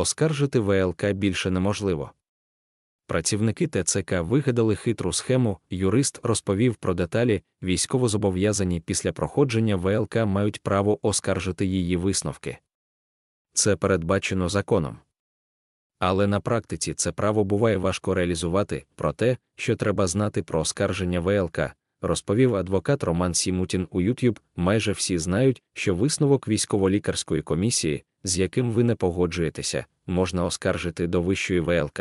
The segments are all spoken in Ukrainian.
оскаржити ВЛК більше неможливо. Працівники ТЦК вигадали хитру схему, юрист розповів про деталі, військовозобов'язані після проходження ВЛК мають право оскаржити її висновки. Це передбачено законом. Але на практиці це право буває важко реалізувати про те, що треба знати про оскарження ВЛК, розповів адвокат Роман Сімутін у YouTube. Майже всі знають, що висновок військово-лікарської комісії з яким ви не погоджуєтеся, можна оскаржити до вищої ВЛК.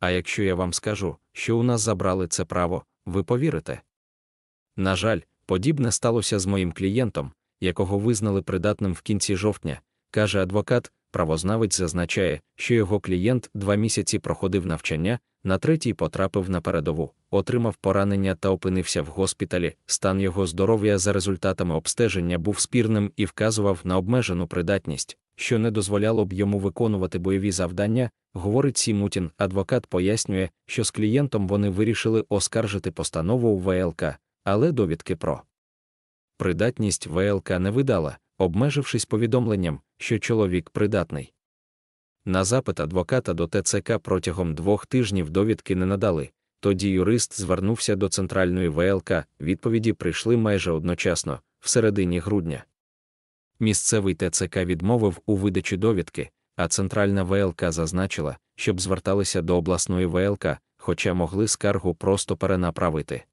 А якщо я вам скажу, що у нас забрали це право, ви повірите? На жаль, подібне сталося з моїм клієнтом, якого визнали придатним в кінці жовтня, каже адвокат, правознавець зазначає, що його клієнт два місяці проходив навчання, на третій потрапив на передову, отримав поранення та опинився в госпіталі. Стан його здоров'я за результатами обстеження був спірним і вказував на обмежену придатність, що не дозволяло б йому виконувати бойові завдання. Говорить Сімутін, адвокат пояснює, що з клієнтом вони вирішили оскаржити постанову ВЛК, але довідки про придатність ВЛК не видала обмежившись повідомленням, що чоловік придатний. На запит адвоката до ТЦК протягом двох тижнів довідки не надали. Тоді юрист звернувся до центральної ВЛК, відповіді прийшли майже одночасно, в середині грудня. Місцевий ТЦК відмовив у видачі довідки, а центральна ВЛК зазначила, щоб зверталися до обласної ВЛК, хоча могли скаргу просто перенаправити.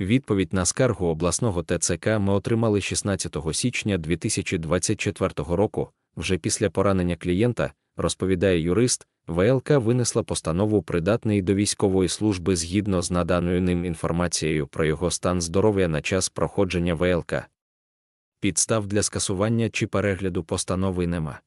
Відповідь на скаргу обласного ТЦК ми отримали 16 січня 2024 року. Вже після поранення клієнта, розповідає юрист, ВЛК винесла постанову придатний до військової служби згідно з наданою ним інформацією про його стан здоров'я на час проходження ВЛК. Підстав для скасування чи перегляду постанови нема.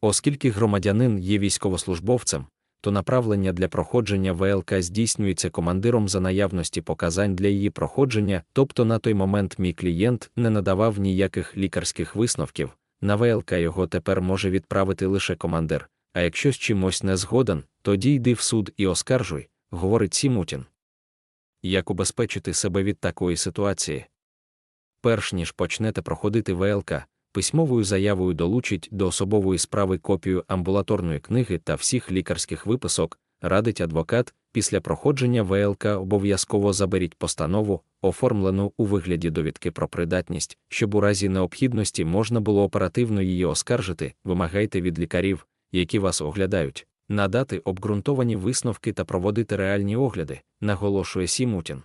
Оскільки громадянин є військовослужбовцем, то направлення для проходження ВЛК здійснюється командиром за наявності показань для її проходження, тобто на той момент мій клієнт не надавав ніяких лікарських висновків, на ВЛК його тепер може відправити лише командир, а якщо з чимось не згоден, тоді йди в суд і оскаржуй, говорить Сімутін. Як убезпечити себе від такої ситуації? Перш ніж почнете проходити ВЛК, письмовою заявою долучить до особової справи копію амбулаторної книги та всіх лікарських виписок, радить адвокат, після проходження ВЛК обов'язково заберіть постанову, оформлену у вигляді довідки про придатність, щоб у разі необхідності можна було оперативно її оскаржити, вимагайте від лікарів, які вас оглядають, надати обґрунтовані висновки та проводити реальні огляди, наголошує Сімутін.